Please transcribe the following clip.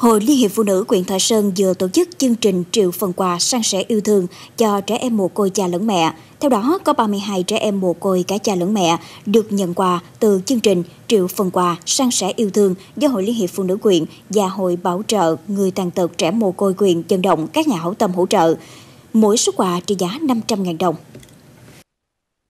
Hội Liên hiệp Phụ nữ huyện Thoại Sơn vừa tổ chức chương trình triệu phần quà sang sẻ yêu thương cho trẻ em mồ côi cha lẫn mẹ. Theo đó, có 32 trẻ em mồ côi cả cha lẫn mẹ được nhận quà từ chương trình triệu phần quà sang sẻ yêu thương do Hội Liên hiệp Phụ nữ huyện và Hội Bảo trợ Người tàn tật trẻ mồ côi huyện dân động các nhà hảo tâm hỗ trợ. Mỗi số quà trị giá 500.000 đồng.